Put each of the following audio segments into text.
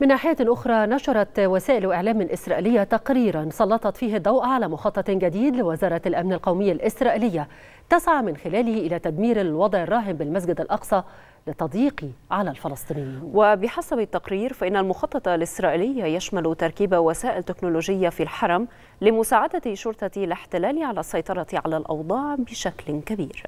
من ناحية أخرى نشرت وسائل إعلام إسرائيلية تقريرا سلطت فيه الضوء على مخطط جديد لوزارة الأمن القومي الإسرائيلية تسعى من خلاله إلى تدمير الوضع الراهن بالمسجد الأقصى للتضييق على الفلسطينيين وبحسب التقرير فإن المخطط الإسرائيلي يشمل تركيب وسائل تكنولوجية في الحرم لمساعدة شرطة الاحتلال على السيطرة على الأوضاع بشكل كبير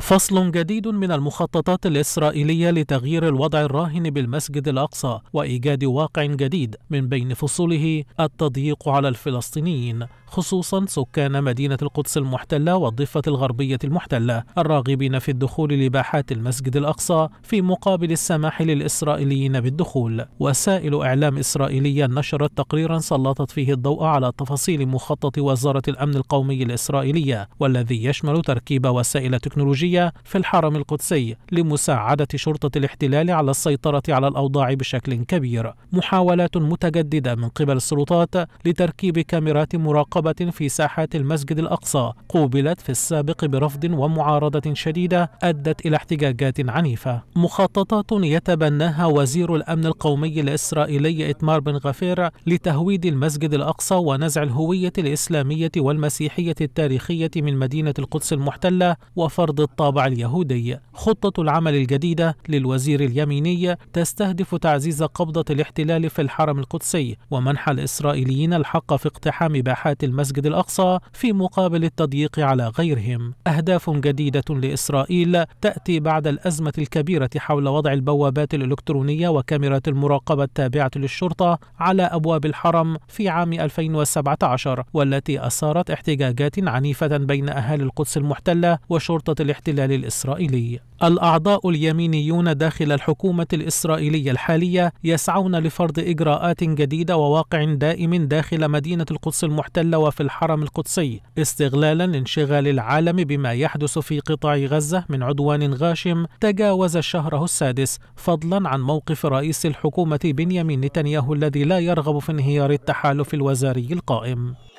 فصل جديد من المخططات الإسرائيلية لتغيير الوضع الراهن بالمسجد الأقصى وإيجاد واقع جديد من بين فصوله التضييق على الفلسطينيين خصوصا سكان مدينة القدس المحتلة والضفة الغربية المحتلة الراغبين في الدخول لباحات المسجد الأقصى في مقابل السماح للإسرائيليين بالدخول وسائل إعلام إسرائيلية نشرت تقريرا سلطت فيه الضوء على تفاصيل مخطط وزارة الأمن القومي الإسرائيلية والذي يشمل تركيب وسائل تكنولوجية الخارجية في الحرم القدسي لمساعدة شرطة الاحتلال على السيطرة على الأوضاع بشكل كبير محاولات متجددة من قبل السلطات لتركيب كاميرات مراقبة في ساحات المسجد الأقصى قوبلت في السابق برفض ومعارضة شديدة أدت إلى احتجاجات عنيفة مخططات يتبناها وزير الأمن القومي الإسرائيلي إتمار بن غفير لتهويد المسجد الأقصى ونزع الهوية الإسلامية والمسيحية التاريخية من مدينة القدس المحتلة وفرض الطابع اليهودي خطة العمل الجديدة للوزير اليميني تستهدف تعزيز قبضة الاحتلال في الحرم القدسي ومنح الإسرائيليين الحق في اقتحام باحات المسجد الأقصى في مقابل التضييق على غيرهم أهداف جديدة لإسرائيل تأتي بعد الأزمة الكبيرة حول وضع البوابات الإلكترونية وكاميرات المراقبة التابعة للشرطة على أبواب الحرم في عام 2017 والتي أثارت احتجاجات عنيفة بين أهالي القدس المحتلة وشرطة الاحتلال الاحتلال الإسرائيلي الأعضاء اليمينيون داخل الحكومة الإسرائيلية الحالية يسعون لفرض إجراءات جديدة وواقع دائم داخل مدينة القدس المحتلة وفي الحرم القدسي استغلالا لانشغال العالم بما يحدث في قطاع غزة من عدوان غاشم تجاوز شهره السادس فضلا عن موقف رئيس الحكومة بنيامين نتنياهو الذي لا يرغب في انهيار التحالف الوزاري القائم